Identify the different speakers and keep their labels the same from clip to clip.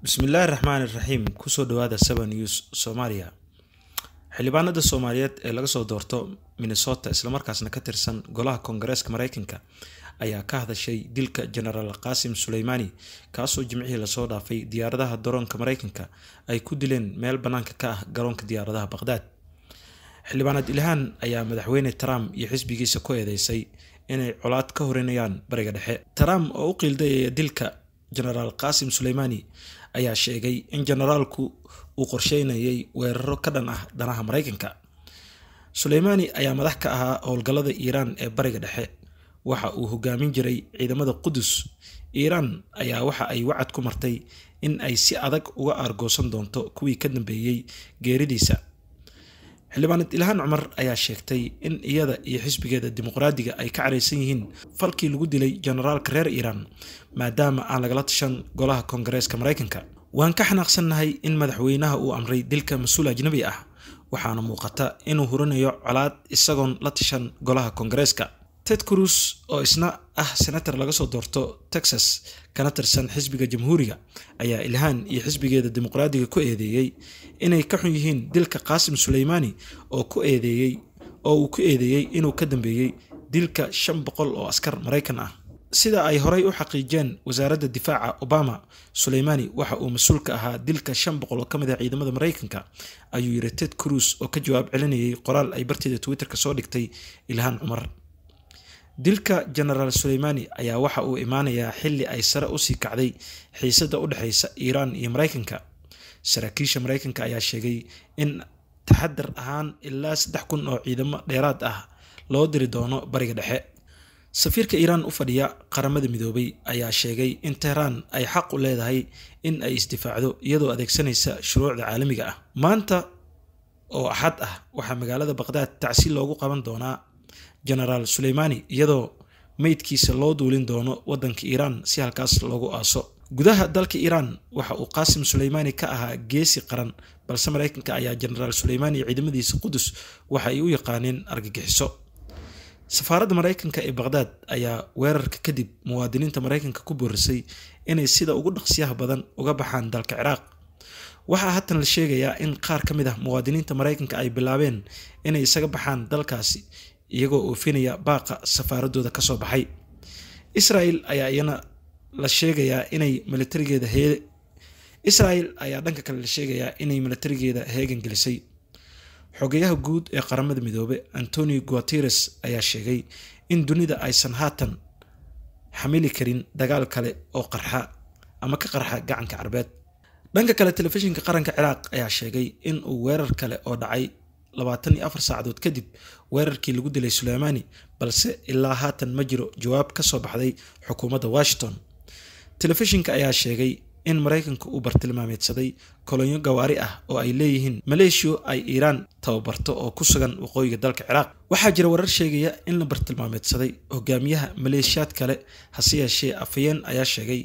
Speaker 1: bismillaahi raxmaan iraxiim kusoo dhawaada seven news soomaaliya xildhibaanada soomaaliyeed ee laga soo doorto minnesota islamarkaasna ka tirsan golaha koongareeska maraykanka ayaa ka hadashay dilka genaraal qaasim suleymaani kaasoo jimcihii lasoo dhaafay diyaaradaha daroonka mareykanka ay ku dileen meel bannaanka ka ah garoonka diyaaradaha baqhdaad xildhibaanaad ilhaan ayaa madaxweyne trump iyo xisbigiisa ku eedeysay inay colaad ka horinayaan bariga dhexe trump oo u qiildayaya dilka jenaraal qaasim suleymaani ayaa sheegay in jenaraalku uu qorsheynayay weeraro ka dhan ah danaha maraykanka suleymaani ayaa madax ka ahaa howlgallada iiraan ee bariga dhexe waxa uu hogaamin jiray ciidamada qudus iiraan ayaa waxa ay wacad ku martay in ay si adag uga aargoosan doonto kuwii ka dambeeyey geeridiisa xildhibaanad ilhaan cumar ayaa sheegtay in iyada iyo xisbigeeda dimuqraadiga ay ka caraysan yihiin falkii lagu dilay jenaraalka reer iiraan maadaama aan lagala tashan golaha koongareeska maraykanka waan ka xanaaqsannahay in madaxweynaha uu amray dilka mas-uul ajnebi ah waxaana muuqata inuu hurinayo colaad isagoon la tashan golaha koongareeska ted cruz oo isna ah senator laga soo doorto texas kana tirsan xisbiga jamhuuriga ayaa ilhaan iyo xisbigeeda dimuqraadiga ku eedeeyey inay ka xun yihiin dilka qaasim suleymaani oo ku eedeeyey oo uu ku eedeeyey inuu ka dambeeyey dilka shan boqol oo askar maraykan ah sida ay horay u xaqiijeen wasaaradda difaaca obama suleymaani waxa uu mas-uul ka ahaa dilka shan boqol oo ka mid a ah ciidamada maraykanka ayuu yiri ted cruz oo ka jawaab celinayay qoraal ay barteeda twitterka soo dhigtay ilhaan cumar dilka jenaraal suleymani ayaa waxa uu imaanayaa xili ay sare usii kacday xiisada u dhexeysa iiraan iyo maraykanka saraakiisha maraykanka ayaa sheegay in taxadar ahaan ilaa saddex kun oo ciidamo dheeraad ah loo diri doono bariga dhexe safiirka iiraan u fadhiya qaramada midoobay ayaa sheegay in tehraan ay xaq u leedahay in ay isdifaacdo iyadoo adeegsanaysa shuruucda caalamiga ah maanta oo axad ah waxaa magaalada baqdaad tacsi loogu qaban doonaa jenaraal suleymaani iyadoo meydkiisa loo duulin doono waddanka iiraan si halkaas loogu aaso gudaha dalka iiraan waxa uu qaasim suleymaani ka ahaa geesi qaran balse maraykanka ayaa jenaraal suleymaani ciidamadiisa qudus waxa ay u yaqaaneen argagixiso safaaradda maraykanka ee baqhdaad ayaa weerarka kadib muwaadiniinta maraykanka ku boorisay inay sida ugu dhaqsiyaha badan uga baxaan dalka ciraaq waxaa haatan la sheegayaa in qaar ka mid ah muwaadiniinta maraykanka ay bilaabeen inay isaga baxaan dalkaasi iyagoo oofinaya baaqa safaaradooda kasoo baxay israel ayaa iyana la sheegayaa inay militarigeeda hee israel ayaa dhanka kale la sheegayaa inay militarigeeda heegan gelisay xogeyaha guud ee qaramada midoobe antonio guateres ayaa sheegay in dunida aysan haatan xamili karin dagaal kale oo qarxa ama ka qarxa gacanka carbeed dhanka kale telefishinka qaranka ciraaq ayaa sheegay in uu weerar kale oo dhacay labaatan iyo afar saacadood kadib weerarkii lagu dilay suleymaani balse ilaa haatan ma jiro jawaab ka soo baxday xukuumadda washington telefishinka ayaa sheegay in maraykanka uu bartilmaameedsaday kolonyo gawaari ah oo ay leeyihiin maleeshiyo ay iiraan tababarto oo ku sugan waqooyiga dalka ciraaq waxaa jira warar sheegaya in la bartilmaameedsaday hogaamiyaha maleeshiyaad kale hase yeeshee afayeen ayaa sheegay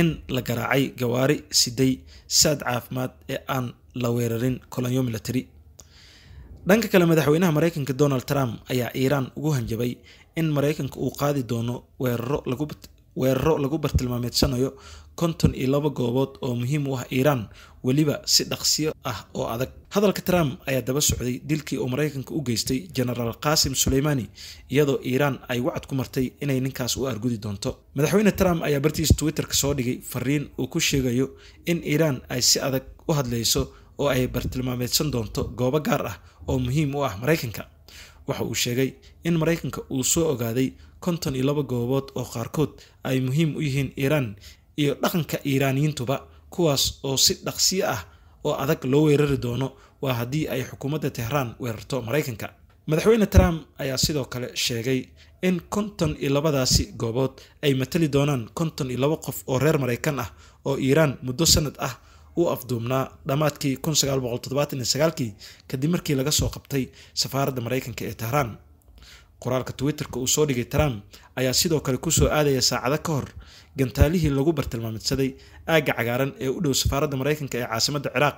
Speaker 1: in la garaacay gawaari siday saad caafimaad ee aan la weerarin kolonyo milatary dhanka kale madaxweynaha maraykanka donald trump ayaa iiraan ugu hanjabay in maraykanka uu qaadi doono weeraro lagu bartilmaameedsanayo konton iyo laba goobood oo muhiim u ah iiraan weliba si dhaqsiyo ah oo adag hadalka trump ayaa daba socday dilkii uu maraykanka u geystay jenaraal qaasim suleymaani iyadoo iiraan ay wacad ku martay inay ninkaas u argudi doonto madaxweyne trump ayaa bartiisa twitterka soo dhigay fariin uu ku sheegayo in iiraan ay si adag u hadlayso oo ay bartilmaameedsan doonto goobo gaar ah oo muhiim u ah maraykanka waxa uu sheegay in maraykanka uu soo ogaaday konton iyo laba goobood oo qaarkood ay muhiim u yihiin iiraan iyo dhaqanka iiraaniyiintuba kuwaas oo si dhaqsiyo ah oo adag loo weerari doono waa haddii ay xukuumadda tehraan weerarto maraykanka madaxweyne trump ayaa sidoo kale sheegay in konton iyo labadaasi goobood ay matali doonaan konton iyo labo qof oo reer maraykan ah oo iiraan muddo sannad ah u afduubnaa dhammaadkii kii kadib markii laga soo qabtay safaaradda maraykanka ee tahraan qoraalka twitterka uu soo dhigay trump ayaa sidoo kale kusoo aadaya saacado ka hor gantaalihii lagu bartilmaamidsaday aagga cagaaran ee u dhow safaaradda maraykanka ee caasimadda ciraaq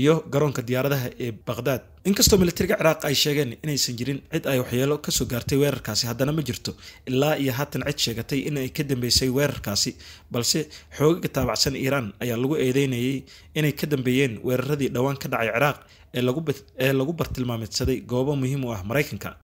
Speaker 1: iyo garoonka diyaaradaha ee baqhdad inkastoo militariga ciraaq ay sheegeen inaysan jirin cid ay waxyeelo kasoo gaartay weerarkaasi haddana ma jirto ilaa iyo haatan cid sheegatay inay ka dambeysay weerarkaasi balse xoogaga taabacsan iiraan ayaa lagu eedeynayay inay ka dambeeyeen weeraradii dhowaan ka dhacay ciraaq ee lagu bartilmaameedsaday goobo muhiim u ah maraykanka